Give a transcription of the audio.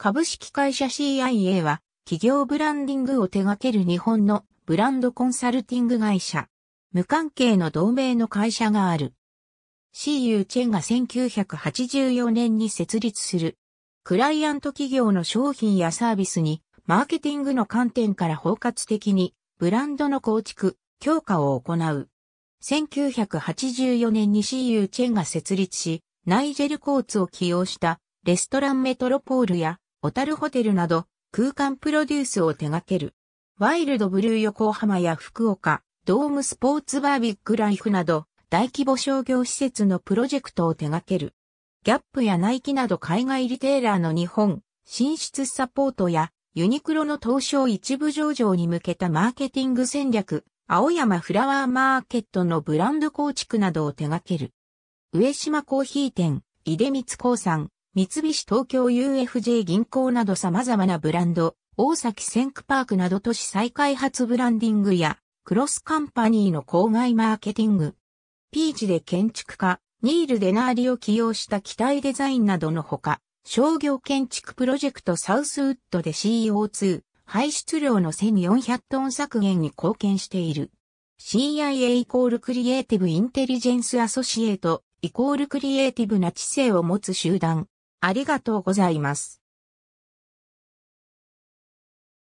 株式会社 CIA は企業ブランディングを手掛ける日本のブランドコンサルティング会社。無関係の同盟の会社がある。CU チェンが1984年に設立する。クライアント企業の商品やサービスにマーケティングの観点から包括的にブランドの構築、強化を行う。1984年に CU チェンが設立し、ナイジェル・コーツを起用したレストランメトロポールやホタルホテルなど空間プロデュースを手掛ける。ワイルドブルー横浜や福岡、ドームスポーツバービッグライフなど大規模商業施設のプロジェクトを手掛ける。ギャップやナイキなど海外リテーラーの日本進出サポートやユニクロの東証一部上場に向けたマーケティング戦略、青山フラワーマーケットのブランド構築などを手掛ける。上島コーヒー店、出光興産、三菱東京 UFJ 銀行など様々なブランド、大崎センクパークなど都市再開発ブランディングや、クロスカンパニーの郊外マーケティング、ピーチで建築家、ニール・デナーリを起用した機体デザインなどのほか、商業建築プロジェクトサウスウッドで CO2 排出量の1400トン削減に貢献している。CIA イコールクリエイティブインテリジェンスアソシエイトイコールクリエイティブな知性を持つ集団ありがとうございます。